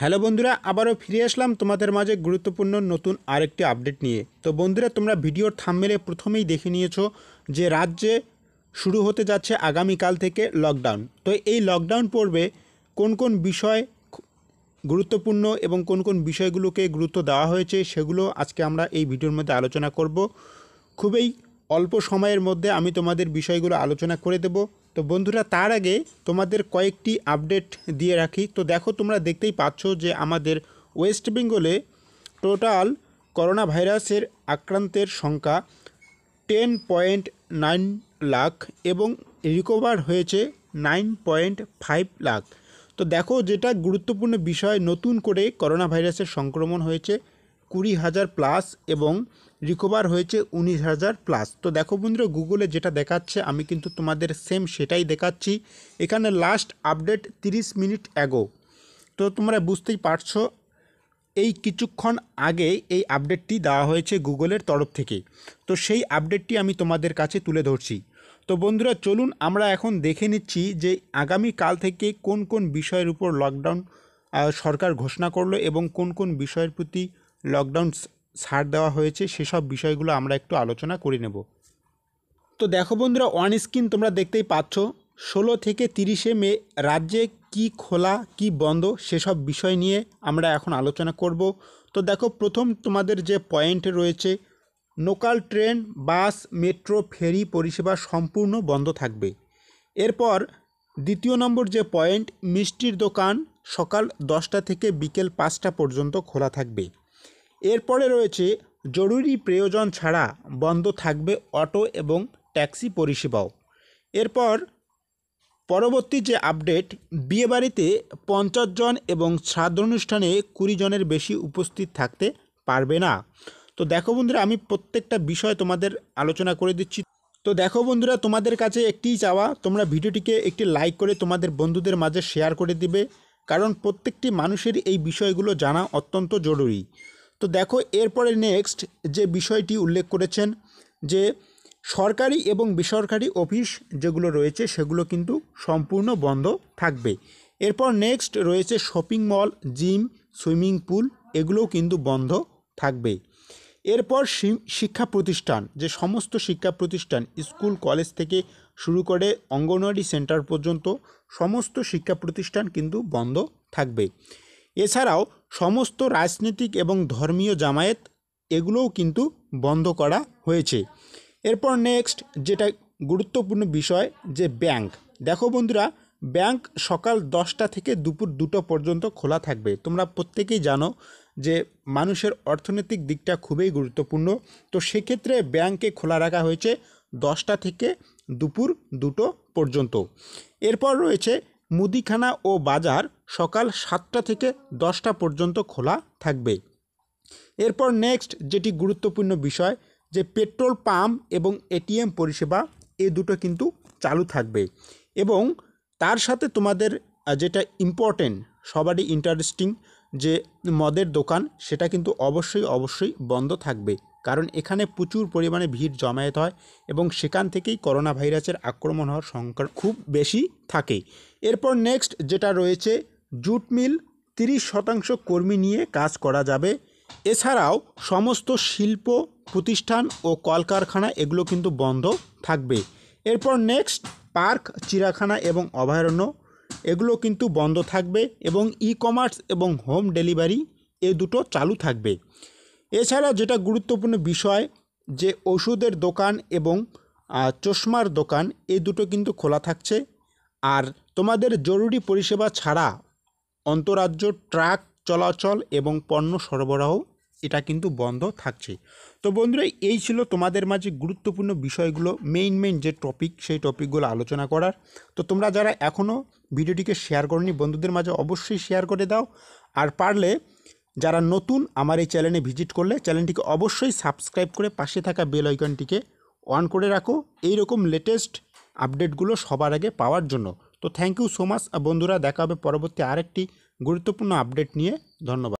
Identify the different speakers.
Speaker 1: hello বন্ধুরা আবারও ফিরে আসলাম তোমাদের মাঝে গুরুত্বপূর্ণ নতুন আরেকটি আপডেট নিয়ে তো বন্ধুরা তোমরা ভিডিওর থামমেলে প্রথমেই দেখে নিয়েছো যে রাজ্যে শুরু হতে যাচ্ছে আগামীকাল থেকে লকডাউন তো এই লকডাউন পর্বে কোন কোন বিষয় গুরুত্বপূর্ণ এবং কোন কোন বিষয়গুলোকে গুরুত্ব দেওয়া হয়েছে সেগুলো আজকে আমরা এই ভিডিওর মধ্যে আলোচনা করব খুবই অল্প সময়ের মধ্যে আমি তোমাদের বিষয়গুলো আলোচনা করে দেবো তো বন্ধুরা তার আগে তোমাদের কয়েকটি আপডেট দিয়ে রাখি তো দেখো তোমরা দেখতেই পাচ্ছ যে আমাদের ওয়েস্ট বেঙ্গলে টোটাল করোনা ভাইরাসের আক্রান্তের সংখ্যা টেন পয়েন্ট নাইন লাখ এবং রিকভার হয়েছে নাইন পয়েন্ট ফাইভ লাখ তো দেখো যেটা গুরুত্বপূর্ণ বিষয় নতুন করে করোনা ভাইরাসের সংক্রমণ হয়েছে কুড়ি হাজার প্লাস এবং রিকভার হয়েছে উনিশ হাজার প্লাস তো দেখো বন্ধুরা গুগলে যেটা দেখাচ্ছে আমি কিন্তু তোমাদের সেম সেটাই দেখাচ্ছি এখানে লাস্ট আপডেট 30 মিনিট অ্যাগো তো তোমরা বুঝতেই পারছো এই কিছুক্ষণ আগে এই আপডেটটি দেওয়া হয়েছে গুগলের তরফ থেকে তো সেই আপডেটটি আমি তোমাদের কাছে তুলে ধরছি তো বন্ধুরা চলুন আমরা এখন দেখে নিচ্ছি যে আগামী কাল থেকে কোন কোন বিষয়ের উপর লকডাউন সরকার ঘোষণা করলো এবং কোন কোন বিষয়ের প্রতি লকডাউন ছাড় দেওয়া হয়েছে সেসব বিষয়গুলো আমরা একটু আলোচনা করে নেব তো দেখো বন্ধুরা অন স্ক্রিন তোমরা দেখতেই পাচ্ছ ষোলো থেকে তিরিশে মে রাজ্যে কি খোলা কি বন্ধ সেসব বিষয় নিয়ে আমরা এখন আলোচনা করব তো দেখো প্রথম তোমাদের যে পয়েন্ট রয়েছে local train bus metro ferry পরিষেবা সম্পূর্ণ বন্ধ থাকবে এরপর দ্বিতীয় নম্বর যে পয়েন্ট মিষ্টির দোকান সকাল দশটা থেকে বিকেল পাঁচটা পর্যন্ত খোলা থাকবে এরপরে রয়েছে জরুরি প্রয়োজন ছাড়া বন্ধ থাকবে অটো এবং ট্যাক্সি পরিষেবাও এরপর পরবর্তী যে আপডেট বিয়েবাড়িতে পঞ্চাশ জন এবং শ্রাদ্ধানুষ্ঠানে কুড়ি জনের বেশি উপস্থিত থাকতে পারবে না তো দেখো বন্ধুরা আমি প্রত্যেকটা বিষয় তোমাদের আলোচনা করে দিচ্ছি তো দেখো বন্ধুরা তোমাদের কাছে একটিই চাওয়া তোমরা ভিডিওটিকে একটি লাইক করে তোমাদের বন্ধুদের মাঝে শেয়ার করে দিবে কারণ প্রত্যেকটি মানুষের এই বিষয়গুলো জানা অত্যন্ত জরুরি তো দেখো এরপরে নেক্সট যে বিষয়টি উল্লেখ করেছেন যে সরকারি এবং বেসরকারি অফিস যেগুলো রয়েছে সেগুলো কিন্তু সম্পূর্ণ বন্ধ থাকবে এরপর নেক্সট রয়েছে shopping mall gym swimming pool এগুলোও কিন্তু বন্ধ থাকবে এরপর শিক্ষা প্রতিষ্ঠান যে সমস্ত শিক্ষা প্রতিষ্ঠান স্কুল কলেজ থেকে শুরু করে অঙ্গনওয়াড়ি সেন্টার পর্যন্ত সমস্ত শিক্ষা প্রতিষ্ঠান কিন্তু বন্ধ থাকবে এছাড়াও সমস্ত রাজনৈতিক এবং ধর্মীয় জামায়াত এগুলোও কিন্তু বন্ধ করা হয়েছে এরপর নেক্সট যেটা গুরুত্বপূর্ণ বিষয় যে ব্যাংক দেখো বন্ধুরা ব্যাংক সকাল দশটা থেকে দুপুর দুটো পর্যন্ত খোলা থাকবে তোমরা প্রত্যেকেই জানো যে মানুষের অর্থনৈতিক দিকটা খুবই গুরুত্বপূর্ণ তো সেক্ষেত্রে ব্যাংকে খোলা রাখা হয়েছে দশটা থেকে দুপুর দুটো পর্যন্ত এরপর রয়েছে মুদিখানা ও বাজার সকাল সাতটা থেকে দশটা পর্যন্ত খোলা থাকবে এরপর নেক্সট যেটি গুরুত্বপূর্ণ বিষয় যে পেট্রোল পাম্প এবং এটিএম পরিষেবা এ দুটো কিন্তু চালু থাকবে এবং তার সাথে তোমাদের যেটা ইম্পর্টেন্ট সবারই ইন্টারেস্টিং যে মদের দোকান সেটা কিন্তু অবশ্যই অবশ্যই বন্ধ থাকবে কারণ এখানে প্রচুর পরিমাণে ভিড় জমায়েত হয় এবং সেখান থেকেই করোনা ভাইরাসের আক্রমণ হওয়ার সংখ্যা খুব বেশি থাকে এরপর নেক্সট যেটা রয়েছে জুট মিল তিরিশ শতাংশ কর্মী নিয়ে কাজ করা যাবে এছাড়াও সমস্ত শিল্প প্রতিষ্ঠান ও কলকারখানা এগুলো কিন্তু বন্ধ থাকবে এরপর নেক্সট পার্ক চিড়াখানা এবং অভয়ারণ্য এগুলো কিন্তু বন্ধ থাকবে এবং ই কমার্স এবং হোম ডেলিভারি এ দুটো চালু থাকবে এছাড়া যেটা গুরুত্বপূর্ণ বিষয় যে ওষুধের দোকান এবং চশমার দোকান এ দুটো কিন্তু খোলা থাকছে আর তোমাদের জরুরি পরিষেবা ছাড়া অন্তরাজ্য ট্রাক চলাচল এবং পণ্য সরবরাহ এটা কিন্তু বন্ধ থাকছে তো বন্ধুরা এই ছিল তোমাদের মাঝে গুরুত্বপূর্ণ বিষয়গুলো মেইন মেইন যে টপিক সেই টপিকগুলো আলোচনা করার তো তোমরা যারা এখনও ভিডিওটিকে শেয়ার করনি বন্ধুদের মাঝে অবশ্যই শেয়ার করে দাও আর পারলে যারা নতুন আমার এই চ্যানেলে ভিজিট করলে চ্যানেলটিকে অবশ্যই সাবস্ক্রাইব করে পাশে থাকা বেল আইকনটিকে অন করে রাখো এইরকম লেটেস্ট আপডেটগুলো সবার আগে পাওয়ার জন্য তো থ্যাংক ইউ সো মাচ বন্ধুরা দেখা হবে পরবর্তী আরেকটি গুরুত্বপূর্ণ আপডেট নিয়ে ধন্যবাদ